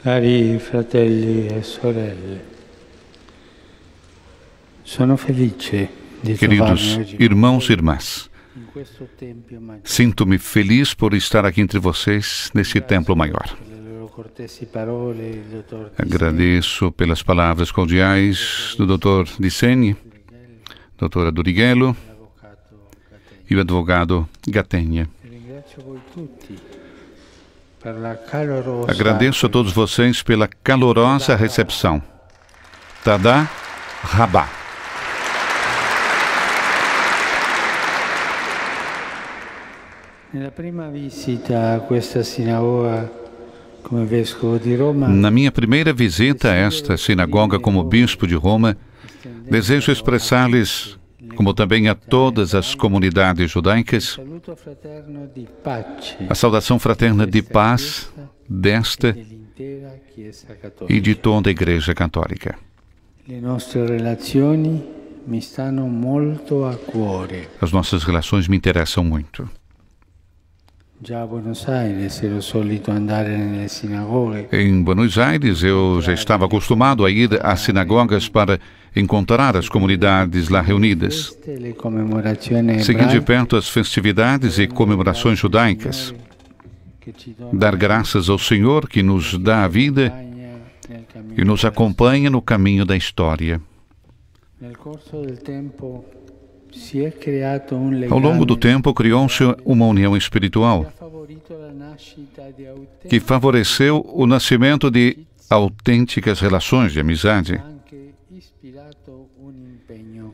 Cari fratelli e sorelle, sono felice Queridos irmãos e irmãs, sinto-me feliz por estar aqui entre vocês nesse templo maior. Agradeço pelas palavras cordiais do Dr. Disseni, doutora Durighello e o advogado Gatenha. Agradeço a todos vocês pela calorosa recepção. Tadá Rabá. Na minha primeira visita a esta sinagoga como bispo de Roma, desejo expressar-lhes como também a todas as comunidades judaicas, a saudação fraterna de paz desta e de toda a Igreja Católica. As nossas relações me interessam muito. Em Buenos Aires, eu já estava acostumado a ir às sinagogas para encontrar as comunidades lá reunidas. Seguir de perto as festividades e comemorações judaicas. Dar graças ao Senhor que nos dá a vida e nos acompanha no caminho da história. Ao longo do tempo, criou-se uma união espiritual que favoreceu o nascimento de autênticas relações de amizade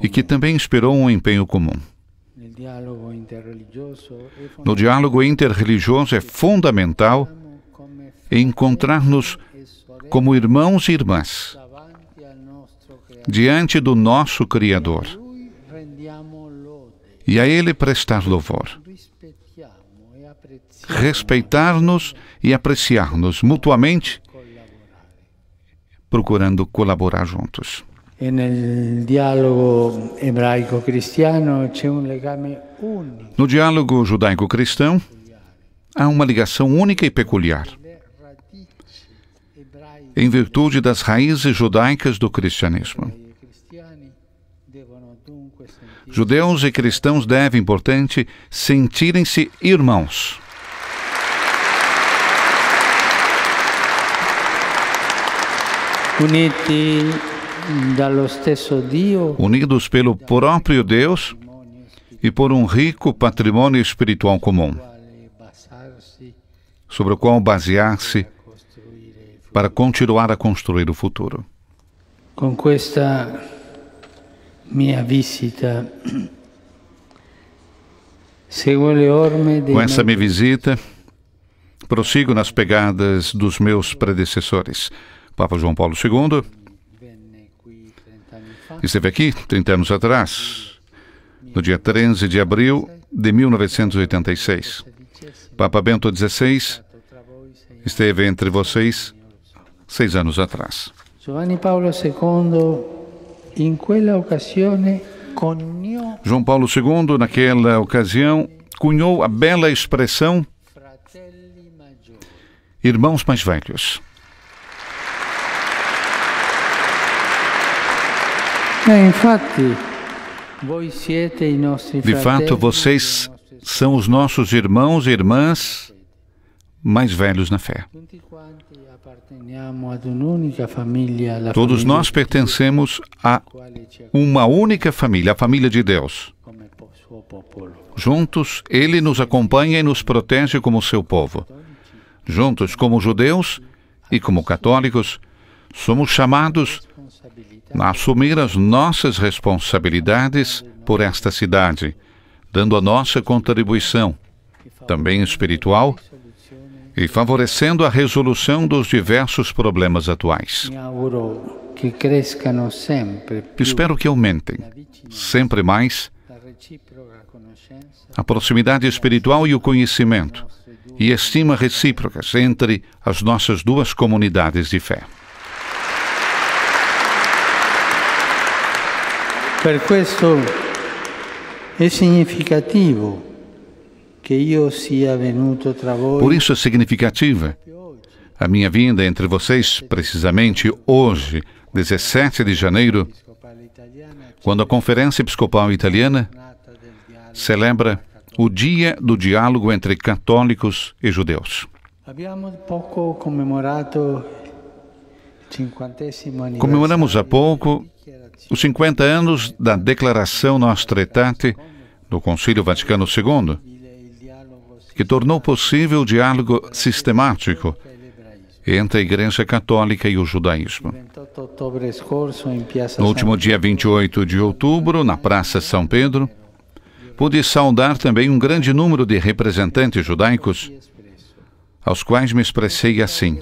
e que também inspirou um empenho comum. No diálogo interreligioso é fundamental encontrar-nos como irmãos e irmãs diante do nosso Criador e a Ele prestar louvor, respeitar-nos e apreciar-nos mutuamente, procurando colaborar juntos. No diálogo judaico-cristão há uma ligação única e peculiar. Em virtude das raízes judaicas do cristianismo. Judeus e cristãos devem, portanto, sentirem-se irmãos. Unidos unidos pelo próprio Deus e por um rico patrimônio espiritual comum, sobre o qual basear-se para continuar a construir o futuro. Com esta minha visita, com essa minha visita, prossigo nas pegadas dos meus predecessores, Papa João Paulo II, Esteve aqui 30 anos atrás, no dia 13 de abril de 1986. Papa Bento XVI esteve entre vocês seis anos atrás. Giovanni Paolo II, João Paulo II, naquela ocasião, cunhou a bela expressão irmãos mais velhos. É de fato, vocês são os nossos irmãos e irmãs mais velhos na fé. Todos nós pertencemos a uma única família, a família de Deus. Juntos, Ele nos acompanha e nos protege como seu povo. Juntos, como judeus e como católicos, somos chamados assumir as nossas responsabilidades por esta cidade, dando a nossa contribuição, também espiritual, e favorecendo a resolução dos diversos problemas atuais. Espero que aumentem, sempre mais, a proximidade espiritual e o conhecimento, e estima recíprocas entre as nossas duas comunidades de fé. Per questo è significativo che io sia venuto tra voi. Por isso é significativa a minha vinda entre vocês, precisamente hoje, 17 de janeiro, quando a Conferência Episcopal Italiana celebra o Dia do Diálogo entre Católicos e Judeus. Abbiamo pouco commemorato Comemoramos há pouco os 50 anos da Declaração Nostra Aetate do Concílio Vaticano II, que tornou possível o diálogo sistemático entre a Igreja Católica e o judaísmo. No último dia 28 de outubro, na Praça São Pedro, pude saudar também um grande número de representantes judaicos, aos quais me expressei assim: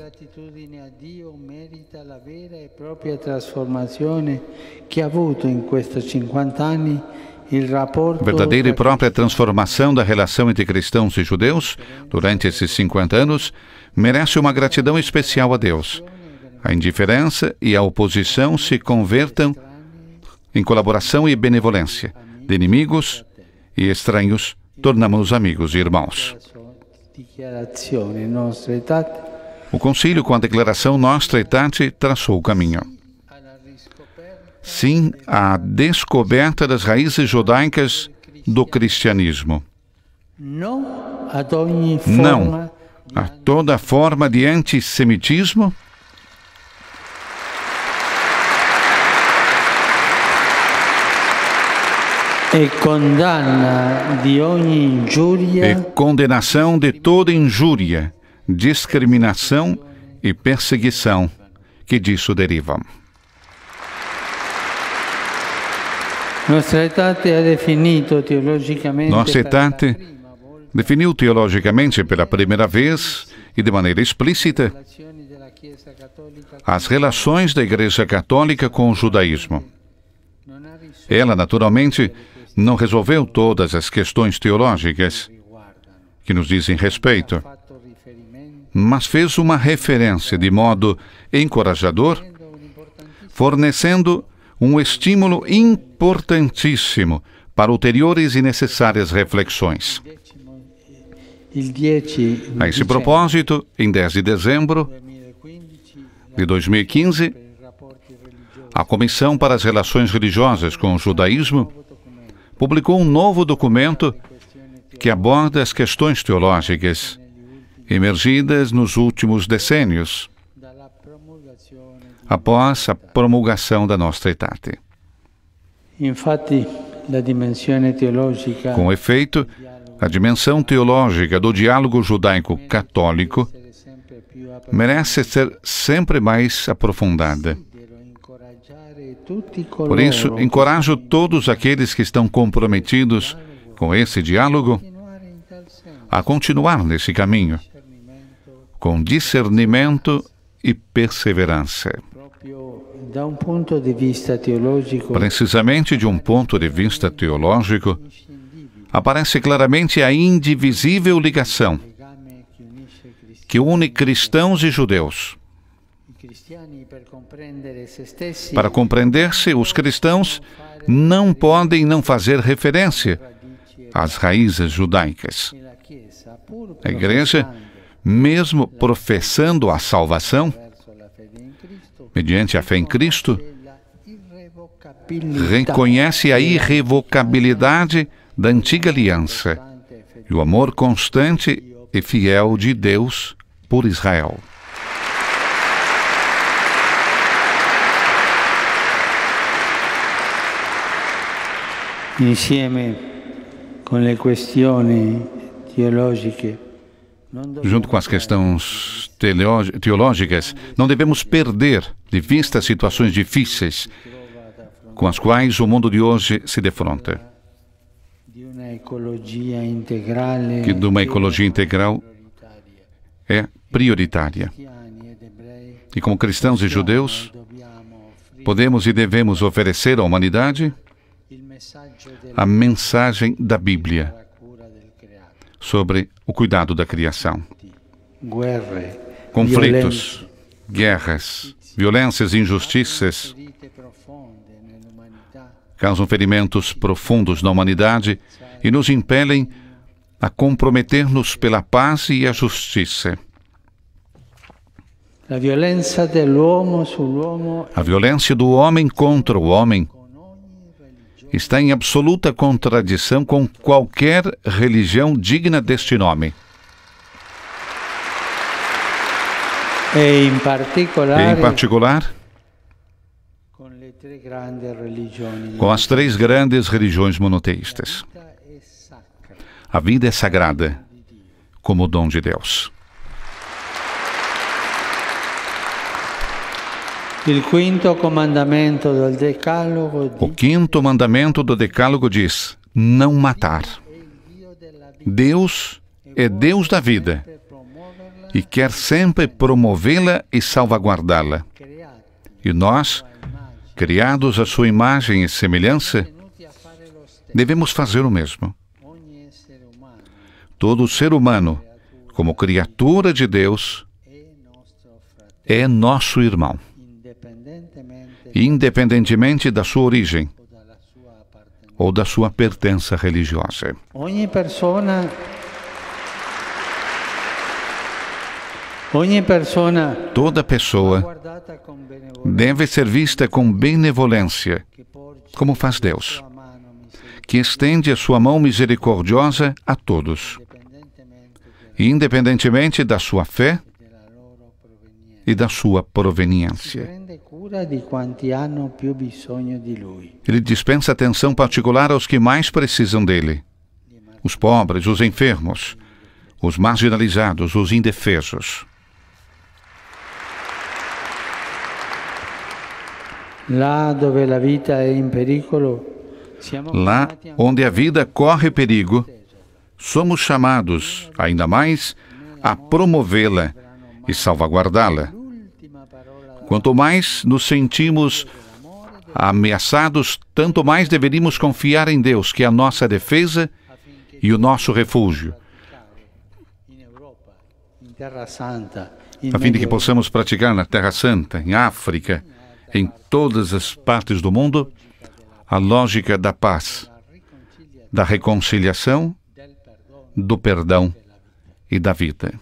propria ha avuto 50 verdadeira e própria transformação da relação entre cristãos e judeus durante esses 50 anos merece uma gratidão especial a Deus. A indiferença e a oposição se convertam em colaboração e benevolência. De inimigos e estranhos, tornamos amigos e irmãos. Dichiarazione nossa, o concílio, com a declaração Nostra Etate, traçou o caminho. Sim, à descoberta das raízes judaicas do cristianismo. Não a toda forma de antissemitismo e e condenação de toda injúria discriminação e perseguição que disso derivam. Nossa Etate definiu teologicamente pela primeira vez e de maneira explícita as relações da Igreja Católica com o judaísmo. Ela, naturalmente, não resolveu todas as questões teológicas que nos dizem respeito, mas fez uma referência de modo encorajador, fornecendo um estímulo importantíssimo para ulteriores e necessárias reflexões. A esse propósito, em 10 de dezembro de 2015, a Comissão para as Relações Religiosas com o Judaísmo publicou um novo documento que aborda as questões teológicas emergidas nos últimos decênios, após a promulgação da Nostra Aetate. Com efeito, a dimensão teológica do diálogo judaico-católico merece ser sempre mais aprofundada. Por isso, encorajo todos aqueles que estão comprometidos com esse diálogo a continuar nesse caminho com discernimento e perseverança. Precisamente de um ponto de vista teológico, aparece claramente a indivisível ligação que une cristãos e judeus. Para compreender-se, os cristãos não podem não fazer referência às raízes judaicas. A igreja mesmo professando a salvação, mediante a fé em Cristo, reconhece a irrevocabilidade da antiga aliança e o amor constante e fiel de Deus por Israel. Insieme con le questioni teologiche junto com as questões teológicas, não devemos perder de vista situações difíceis com as quais o mundo de hoje se defronta. Que de uma ecologia integral é prioritária. E como cristãos e judeus, podemos e devemos oferecer à humanidade a mensagem da Bíblia sobre o cuidado da criação. Conflitos, guerras, violências e injustiças causam ferimentos profundos na humanidade e nos impelem a comprometer-nos pela paz e a justiça. A violência do homem contra o homem está em absoluta contradição com qualquer religião digna deste nome. Em particular, em particular, com as três grandes religiões monoteístas. É A vida é sagrada como o dom de Deus. O quinto mandamento do Decálogo diz: não matar. Deus é Deus da vida e quer sempre promovê-la e salvaguardá-la. E nós, criados à sua imagem e semelhança, devemos fazer o mesmo. Todo ser humano, como criatura de Deus, é nosso irmão independentemente da sua origem ou da sua pertença religiosa. Ogni persona Toda pessoa deve ser vista com benevolência, como faz Deus, que estende a sua mão misericordiosa a todos, independentemente da sua fé e da sua proveniência. Ele dispensa atenção particular aos que mais precisam dele: os pobres, os enfermos, os marginalizados, os indefesos. Lá onde a vida corre perigo, somos chamados, ainda mais, a promovê-la e salvaguardá-la. Quanto mais nos sentimos ameaçados, tanto mais deveríamos confiar em Deus, que é a nossa defesa e o nosso refúgio, a fim de que possamos praticar na Terra Santa, em África, em todas as partes do mundo, a lógica da paz, da reconciliação, do perdão e da vida.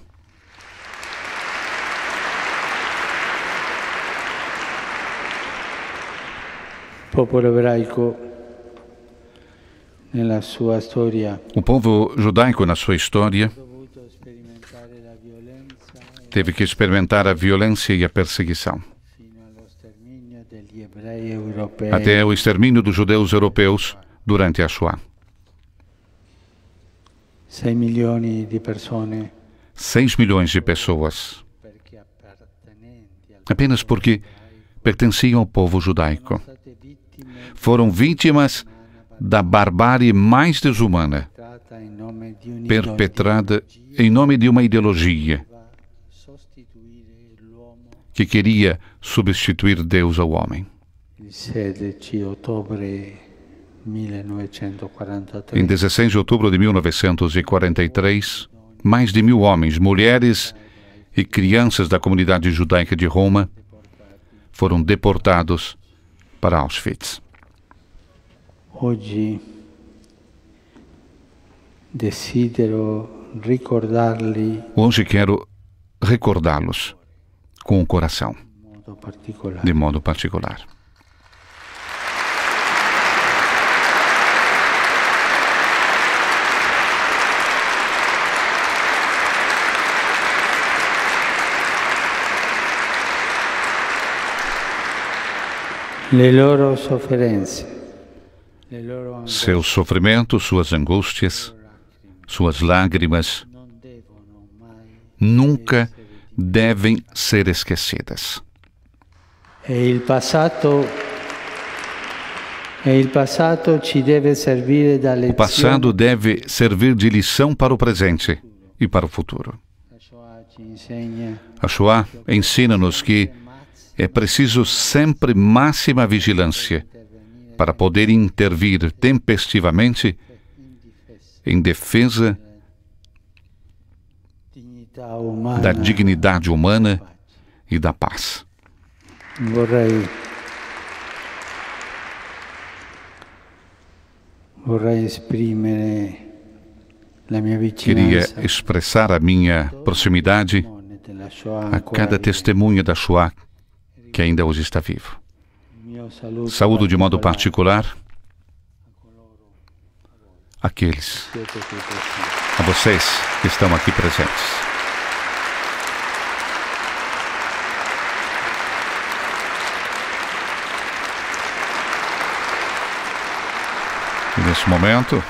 O povo judaico, na sua história, teve que experimentar a violência e a perseguição. Até o extermínio dos judeus europeus durante a Shoah. 6 milhões de pessoas. Apenas porque pertenciam ao povo judaico foram vítimas da barbárie mais desumana, perpetrada em nome de uma ideologia que queria substituir Deus ao homem. Em 16 de outubro de 1943, mais de mil homens, mulheres e crianças da comunidade judaica de Roma foram deportados para Auschwitz. Hoje desidero recordar-lhe. Hoje quero recordá-los com o coração, de modo particular. seus sofrimentos, suas angústias, suas lágrimas nunca devem ser esquecidas. E o passado o passado deve servir de lição para o presente e para o futuro. A Shoah ensina-nos que é preciso sempre máxima vigilância para poder intervir tempestivamente em defesa da dignidade humana e da paz. Queria expressar a minha proximidade a cada testemunha da Shoah que ainda hoje está vivo. Saúdo de modo particular aqueles, a vocês que estão aqui presentes. E nesse momento,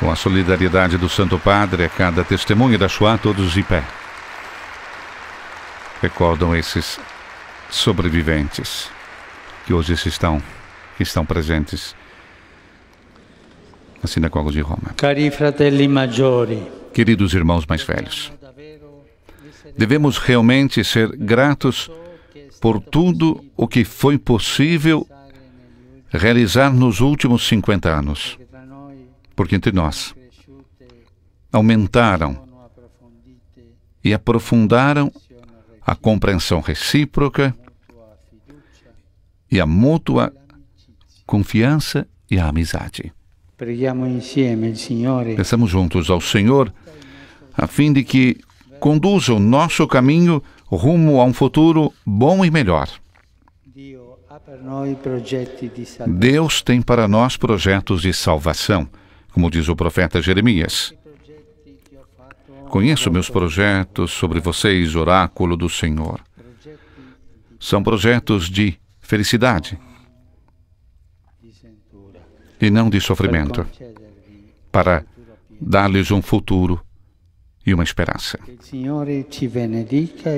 com a solidariedade do Santo Padre, a cada testemunha da Shoah, todos de pé. Recordam esses sobreviventes que hoje estão, que estão presentes na sinagoga de Roma. Cari fratelli maggiori, queridos irmãos mais velhos, devemos realmente ser gratos por tudo o que foi possível realizar nos últimos 50 anos, porque entre nós aumentaram e aprofundaram a compreensão recíproca e a mútua confiança e a amizade. Peçamos juntos ao Senhor a fim de que conduza o nosso caminho rumo a um futuro bom e melhor. Deus tem para nós projetos de salvação, como diz o profeta Jeremias. Conheço meus projetos sobre vocês, oráculo do Senhor. São projetos de felicidade e não de sofrimento, para dar-lhes um futuro e uma esperança.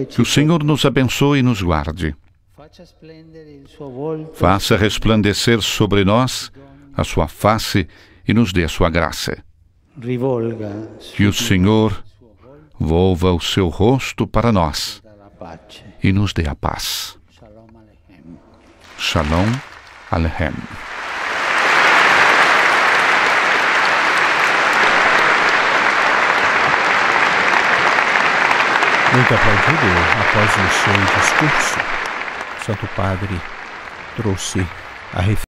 Que o Senhor nos abençoe e nos guarde. Faça resplandecer sobre nós a sua face e nos dê a sua graça. Que o Senhor volva o seu rosto para nós e nos dê a paz. Shalom Aleichem. Muito aplaudido após o seu discurso, o Santo Padre trouxe a reflexão.